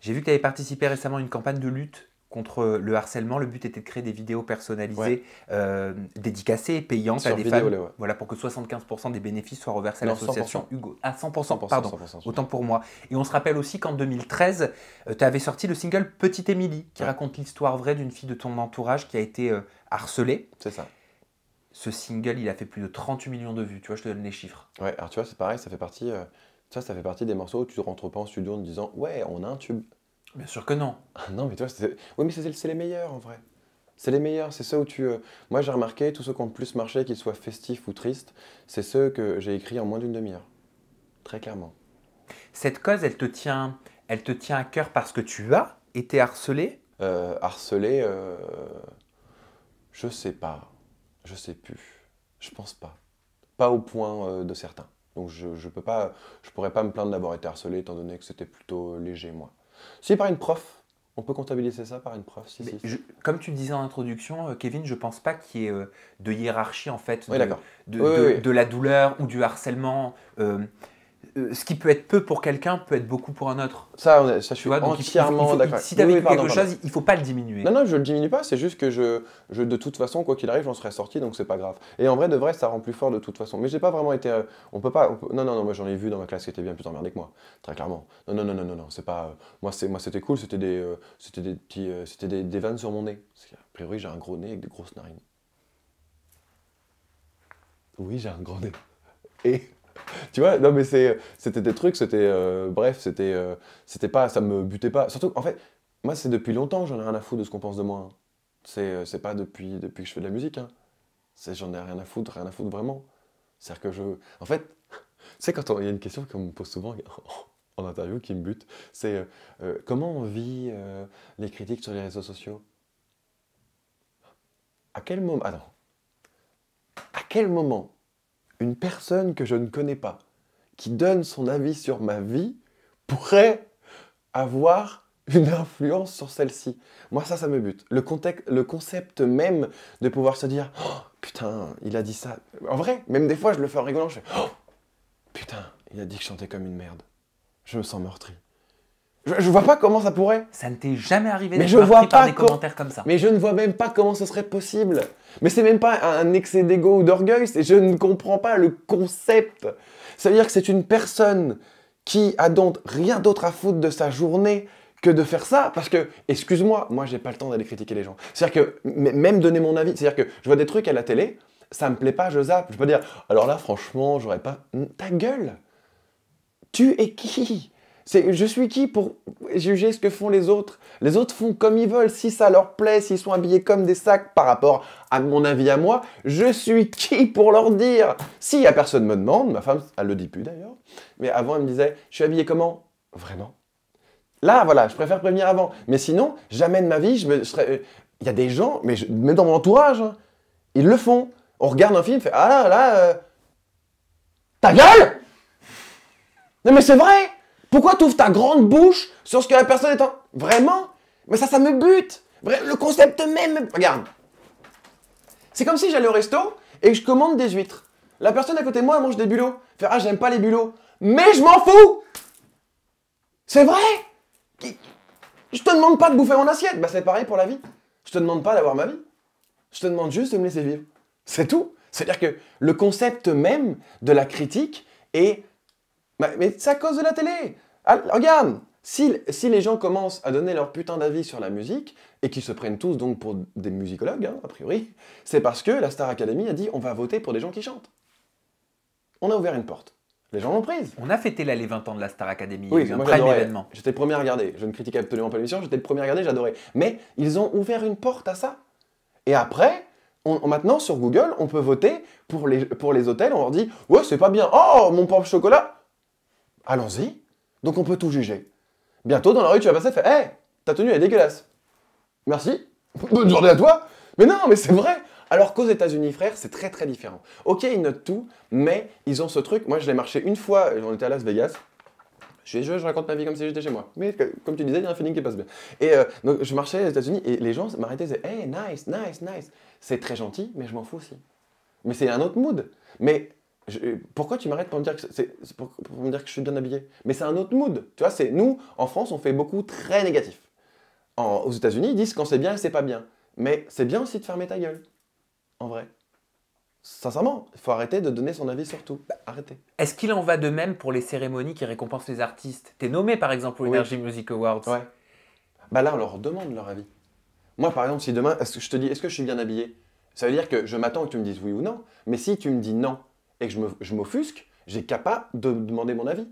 J'ai vu que tu avais participé récemment à une campagne de lutte contre le harcèlement. Le but était de créer des vidéos personnalisées, euh, dédicacées et dédicacées, payantes à des femmes. Voilà, pour que 75% des bénéfices soient reversés à l'association Hugo. À ah, 100%, pardon, autant pour moi. Et on se rappelle aussi qu'en 2013, tu avais sorti le single Petite Émilie, qui raconte l'histoire vraie d'une fille de ton entourage qui a été euh, harcelée. C'est ça. Ce single, il a fait plus de 38 millions de vues. Tu vois, je te donne les chiffres. Ouais, alors tu vois, c'est pareil, ça fait partie euh, ça, ça fait partie des morceaux où tu ne rentres pas en studio en disant Ouais, on a un tube. Bien sûr que non. Ah non, mais toi, c'est. Oui, mais c'est les meilleurs en vrai. C'est les meilleurs, c'est ceux où tu. Euh, moi, j'ai remarqué, tous ceux qui ont le plus marché, qu'ils soient festifs ou tristes, c'est ceux que j'ai écrits en moins d'une demi-heure. Très clairement. Cette cause, elle te tient, elle te tient à cœur parce que tu as été harcelé euh, Harcelé, euh... je sais pas. Je sais plus. Je pense pas. Pas au point euh, de certains. Donc je, je peux pas, je pourrais pas me plaindre d'avoir été harcelé étant donné que c'était plutôt léger moi. Si par une prof, on peut comptabiliser ça par une prof. Si, si, comme tu le disais en introduction, euh, Kevin, je pense pas qu'il y ait euh, de hiérarchie en fait de, de, la douleur ou du harcèlement. Euh, euh, ce qui peut être peu pour quelqu'un peut être beaucoup pour un autre. Ça, ça je suis entièrement d'accord. Si tu as quelque chose, il faut pas le diminuer. Non, non, je le diminue pas, c'est juste que je, je de toute façon, quoi qu'il arrive, j'en serais sorti, donc c'est pas grave. Et en vrai, de vrai, ça rend plus fort de toute façon. Mais j'ai pas vraiment été. Euh, on peut pas. non, non, non, moi j'en ai vu dans ma classe qui était bien plus emmerdés que moi, très clairement. Non, non, non, non, non, non c'est pas. moi, c'est, moi, c'était cool, c'était des, euh, c'était des petits, c'était des, vannes sur mon nez. a priori, j'ai un gros nez avec des grosses narines. Oui, j'ai un gros nez. Et tu vois, non mais c'était des trucs, c'était euh, bref, c'était euh, c'était pas, ça me butait pas. Surtout, en fait, moi c'est depuis longtemps, j'en ai rien à foutre de ce qu'on pense de moi. Hein. Euh, c'est pas depuis depuis que je fais de la musique. Hein. C'est j'en ai rien à foutre, rien à foutre vraiment. C'est-à-dire que je, en fait, c'est quand il y a une question qu'on me pose souvent en interview qui me bute, c'est comment on vit les critiques sur les réseaux sociaux. À quel moment, attends, à quel moment une personne que je ne connais pas, qui donne son avis sur ma vie, pourrait avoir une influence sur celle-ci. Moi, ça, ça me bute. Le, concept même de pouvoir se dire oh, Putain, il a dit ça. En vrai, même des fois, je le fais en rigolant, je fais oh, Putain, il a dit que je chantais comme une merde. Je me sens meurtri. Je, je, vois pas comment ça pourrait. Ça ne t'est jamais arrivé d'être faire par des commentaires comme ça. Mais je ne vois même pas comment ce serait possible. Mais c'est même pas un excès d'ego ou d'orgueil, c'est je ne comprends pas le concept. cest veut dire que c'est une personne qui a donc rien d'autre à foutre de sa journée que de faire ça, parce que, excuse-moi, moi, moi j'ai pas le temps d'aller critiquer les gens. C'est-à-dire que, même donner mon avis, c'est-à-dire que je vois des trucs à la télé, ça me plaît pas, je zappe. Je peux dire, alors là, franchement, j'aurais pas. Ta gueule Tu es qui je suis qui pour juger ce que font les autres Les autres font comme ils veulent, si ça leur plaît, s'ils sont habillés comme des sacs par rapport à mon avis à moi, je suis qui pour leur dire Si à personne me demande, ma femme, elle le dit plus d'ailleurs, mais avant elle me disait "Je suis habillé comment Vraiment Là, voilà, je préfère prévenir avant. Mais sinon, jamais de ma vie, je me, serais, euh, il y a des gens, mais, je, dans mon entourage, hein, ils le font. On regarde un film, fait Ah là là, euh, ta gueule Non mais c'est vrai pourquoi tu ouvres ta grande bouche sur ce que la personne est en... Vraiment Mais ça, ça me bute Le concept même... Regarde. C'est comme si j'allais au resto et que je commande des huîtres. La personne à côté de moi, mange des bulots. Faire, ah, j'aime pas les bulots. Mais je m'en fous C'est vrai Je te demande pas de bouffer mon assiette. Bah, c'est pareil pour la vie. Je te demande pas d'avoir ma vie. Je te demande juste de me laisser vivre. C'est tout. C'est-à-dire que le concept même de la critique est mais c'est à cause de la télé ah, Regarde si, les gens commencent à donner leur putain d'avis sur la musique, et qu'ils se prennent tous donc pour des musicologues, hein, a priori, c'est parce que la Star Academy a dit on va voter pour des gens qui chantent. On a ouvert une porte. Les gens l'ont prise. On a fêté là les 20 ans de la Star Academy. Oui, c'est un J'étais le premier à regarder. Je ne critiquais absolument pas l'émission, j'étais le premier à regarder, j'adorais. Mais ils ont ouvert une porte à ça. Et après, on, maintenant sur Google, on peut voter pour les, pour les hôtels, on leur dit Ouais, c'est pas bien. Oh, mon pauvre chocolat Allons-y. Donc on peut tout juger. Bientôt dans la rue, tu vas passer et faire Hé, ta tenue est dégueulasse. Merci. Bonne journée à toi. Mais non, mais c'est vrai. Alors qu'aux États-Unis, frère, c'est très très différent. Ok, ils notent tout, mais ils ont ce truc. Moi, je l'ai marché une fois, on était à Las Vegas. Je, je, je raconte ma vie comme si j'étais chez moi. Mais comme tu disais, il y a un feeling qui passe bien. Et euh, donc, je marchais aux États-Unis et les gens m'arrêtaient et disaient Hey, nice, nice, nice. C'est très gentil, mais je m'en fous aussi. Mais c'est un autre mood. Mais pourquoi tu m'arrêtes pour me dire que c'est pour, que je suis bien habillé Mais c'est un autre mood. Tu vois, c'est nous en France, on fait beaucoup très négatif. aux États-Unis, ils disent quand c'est bien et c'est pas bien. Mais c'est bien aussi de fermer ta gueule. En vrai. Sincèrement, il faut arrêter de donner son avis sur tout. Bah, arrêtez. Est-ce qu'il en va de même pour les cérémonies qui récompensent les artistes T'es nommé par exemple au Energy Music Awards. Bah là, on leur demande leur avis. Moi, par exemple, si demain, je te dis, est-ce que je suis bien habillé Ça veut dire que je m'attends que tu me dises oui ou non. Mais si tu me dis non, et que je m'offusque, j'ai capable de demander mon avis.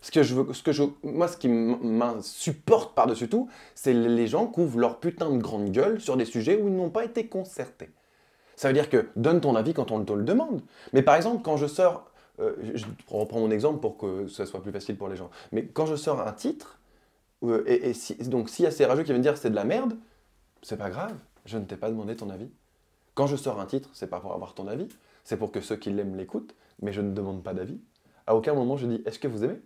Ce que je veux, moi, ce qui m'insupporte par-dessus tout, c'est les gens qui ouvrent leur putain de grande gueule sur des sujets où ils n'ont pas été concertés. Ça veut dire que donne ton avis quand on te le demande. Mais par exemple, quand je sors, euh, je reprends mon exemple pour que ça soit plus facile pour les gens, mais quand je sors un titre, euh, et, et si, donc s'il y a ces rageux qui viennent dire c'est de la merde, c'est pas grave, je ne t'ai pas demandé ton avis. Quand je sors un titre, c'est pas pour avoir ton avis, c'est pour que ceux qui l'aiment l'écoutent, mais je ne demande pas d'avis. À aucun moment je dis est-ce que vous aimez